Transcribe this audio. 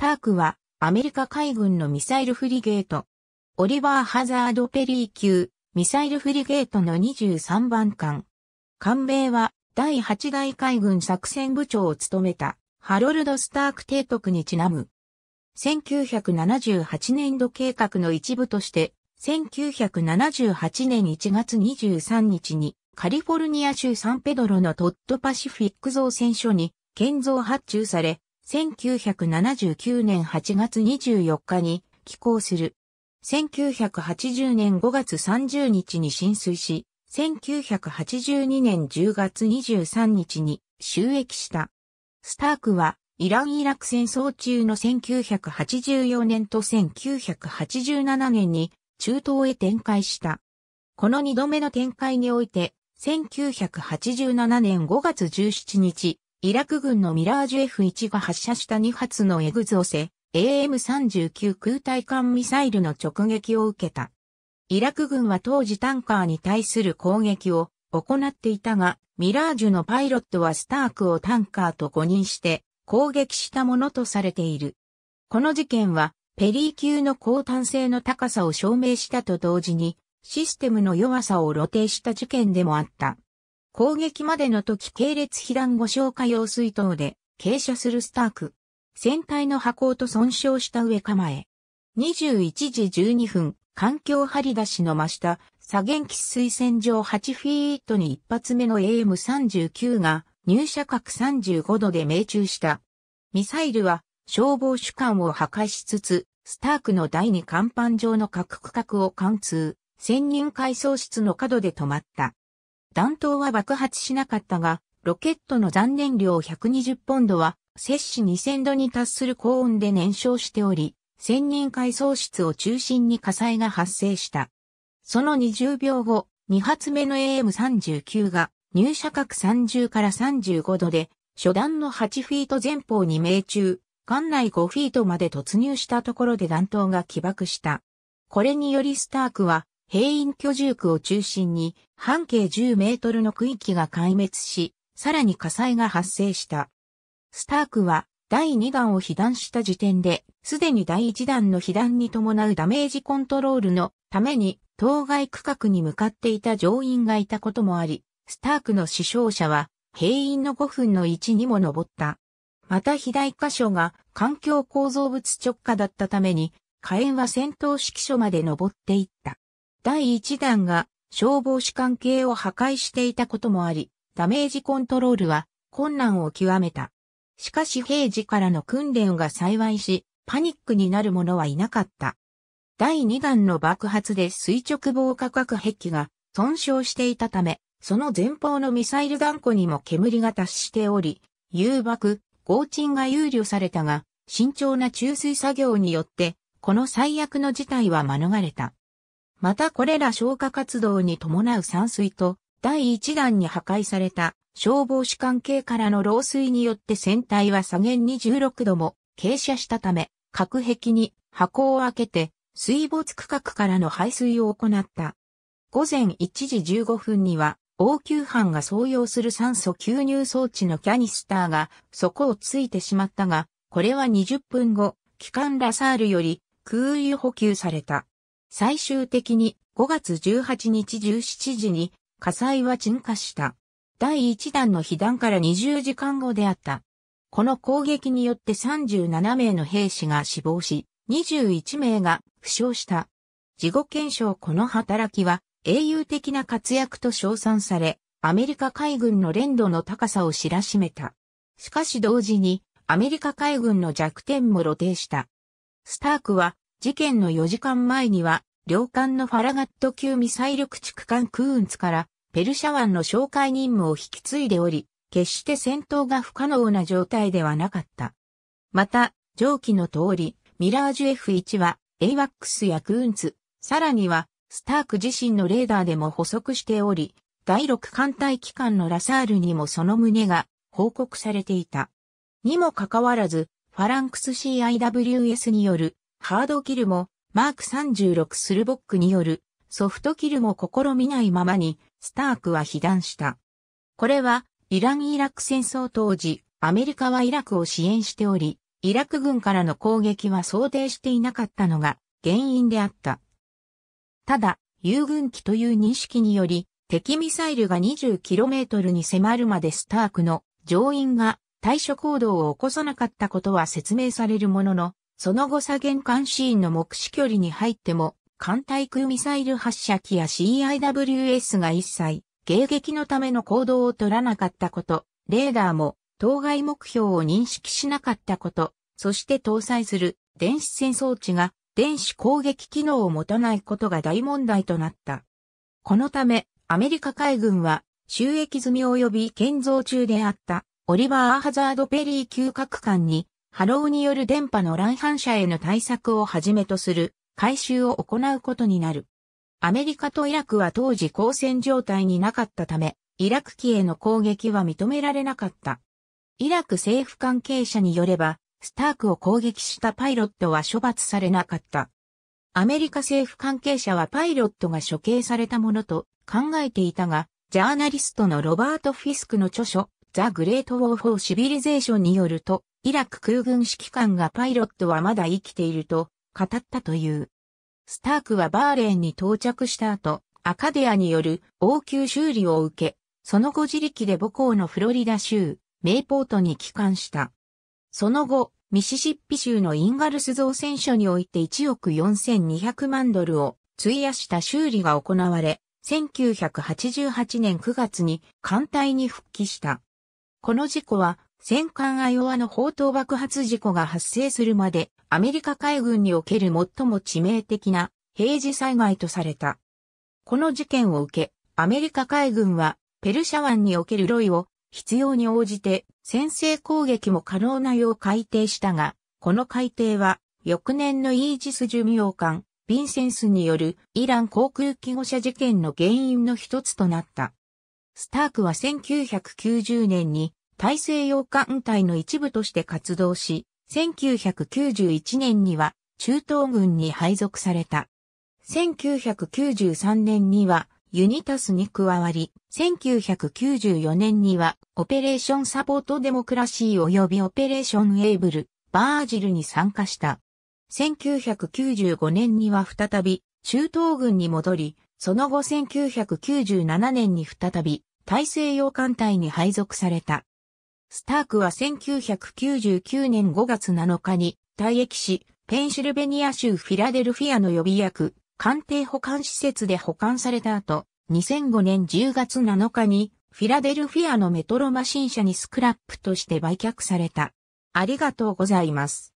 タークはアメリカ海軍のミサイルフリゲート、オリバー・ハザード・ペリー級ミサイルフリゲートの23番艦。艦名は第8代海軍作戦部長を務めたハロルド・スターク提督にちなむ。1978年度計画の一部として、1978年1月23日にカリフォルニア州サンペドロのトッドパシフィック造船所に建造発注され、1979年8月24日に寄港する。1980年5月30日に浸水し、1982年10月23日に収益した。スタークはイラン・イラク戦争中の1984年と1987年に中東へ展開した。この二度目の展開において、1987年5月17日、イラク軍のミラージュ F1 が発射した2発のエグゾセ AM39 空対艦ミサイルの直撃を受けた。イラク軍は当時タンカーに対する攻撃を行っていたが、ミラージュのパイロットはスタークをタンカーと誤認して攻撃したものとされている。この事件はペリー級の高端性の高さを証明したと同時にシステムの弱さを露呈した事件でもあった。攻撃までの時系列被弾後消火用水筒で傾斜するスターク。船体の破鋼と損傷した上構え。21時12分、環境張り出しの真下、左舷喫水線上8フィートに一発目の AM39 が入射角35度で命中した。ミサイルは消防主管を破壊しつつ、スタークの第二甲板上の各区画を貫通、潜入階層室の角で止まった。弾頭は爆発しなかったが、ロケットの残燃量120ポンドは、摂氏2000度に達する高温で燃焼しており、千人階層室を中心に火災が発生した。その20秒後、2発目の AM39 が入射角30から35度で、初弾の8フィート前方に命中、艦内5フィートまで突入したところで弾頭が起爆した。これによりスタークは兵員居住区を中心に半径10メートルの区域が壊滅し、さらに火災が発生した。スタークは第2弾を被弾した時点で、すでに第1弾の被弾に伴うダメージコントロールのために、当該区画に向かっていた乗員がいたこともあり、スタークの死傷者は、兵員の5分の1にも上った。また肥大箇所が環境構造物直下だったために、火炎は戦闘指揮所まで上っていった。第1弾が消防士関係を破壊していたこともあり、ダメージコントロールは困難を極めた。しかし平時からの訓練が幸いし、パニックになる者はいなかった。第2弾の爆発で垂直防火核壁が損傷していたため、その前方のミサイル弾庫にも煙が達しており、誘爆、合鎮が憂慮されたが、慎重な注水作業によって、この最悪の事態は免れた。またこれら消火活動に伴う散水と、第1弾に破壊された消防士関係からの漏水によって船体は左舷に16度も傾斜したため、隔壁に箱を開けて水没区画からの排水を行った。午前1時15分には、応急班が操用する酸素吸入装置のキャニスターが底をついてしまったが、これは20分後、機関ラサールより空輸補給された。最終的に5月18日17時に火災は鎮火した。第1弾の被弾から20時間後であった。この攻撃によって37名の兵士が死亡し、21名が負傷した。事後検証この働きは英雄的な活躍と称賛され、アメリカ海軍の連度の高さを知らしめた。しかし同時に、アメリカ海軍の弱点も露呈した。スタークは事件の4時間前には、両艦のファラガット級ミサイル駆逐艦クーンツからペルシャ湾の哨戒任務を引き継いでおり、決して戦闘が不可能な状態ではなかった。また、上記の通り、ミラージュ F1 は a w a クスやクーンツ、さらにはスターク自身のレーダーでも捕捉しており、第6艦隊機関のラサールにもその旨が報告されていた。にもかかわらず、ファランクス CIWS によるハードキルも、マーク36スルボックによるソフトキルも試みないままに、スタークは被弾した。これは、イラン・イラク戦争当時、アメリカはイラクを支援しており、イラク軍からの攻撃は想定していなかったのが原因であった。ただ、遊軍機という認識により、敵ミサイルが 20km に迫るまでスタークの乗員が対処行動を起こさなかったことは説明されるものの、その後左舷監視員の目視距離に入っても、艦対空ミサイル発射機や CIWS が一切、迎撃のための行動を取らなかったこと、レーダーも当該目標を認識しなかったこと、そして搭載する電子戦装置が電子攻撃機能を持たないことが大問題となった。このため、アメリカ海軍は収益済み及び建造中であったオリバー・アハザード・ペリー級各艦にハローによる電波の乱反射への対策をはじめとする回収を行うことになる。アメリカとイラクは当時交戦状態になかったため、イラク機への攻撃は認められなかった。イラク政府関係者によれば、スタークを攻撃したパイロットは処罰されなかった。アメリカ政府関係者はパイロットが処刑されたものと考えていたが、ジャーナリストのロバート・フィスクの著書、ザ・グレート・ウォー・フォー・シビリゼーションによると、イラク空軍指揮官がパイロットはまだ生きていると語ったという。スタークはバーレーンに到着した後、アカデアによる応急修理を受け、その後自力で母校のフロリダ州、メイポートに帰還した。その後、ミシシッピ州のインガルス造船所において1億4200万ドルを費やした修理が行われ、1988年9月に艦隊に復帰した。この事故は戦艦アイオワの砲塔爆発事故が発生するまで、アメリカ海軍における最も致命的な平時災害とされた。この事件を受け、アメリカ海軍は、ペルシャ湾におけるロイを必要に応じて先制攻撃も可能なよう改定したが、この改定は、翌年のイージス巡洋艦、ィンセンスによるイラン航空機誤射事件の原因の一つとなった。スタークは1990年に大西洋艦隊の一部として活動し、1991年には中東軍に配属された。1993年にはユニタスに加わり、1994年にはオペレーションサポートデモクラシー及びオペレーションエイブル、バージルに参加した。1995年には再び中東軍に戻り、その後1997年に再び大西洋艦隊に配属された。スタークは1999年5月7日に退役し、ペンシルベニア州フィラデルフィアの予備役、官邸保管施設で保管された後、2005年10月7日にフィラデルフィアのメトロマシン社にスクラップとして売却された。ありがとうございます。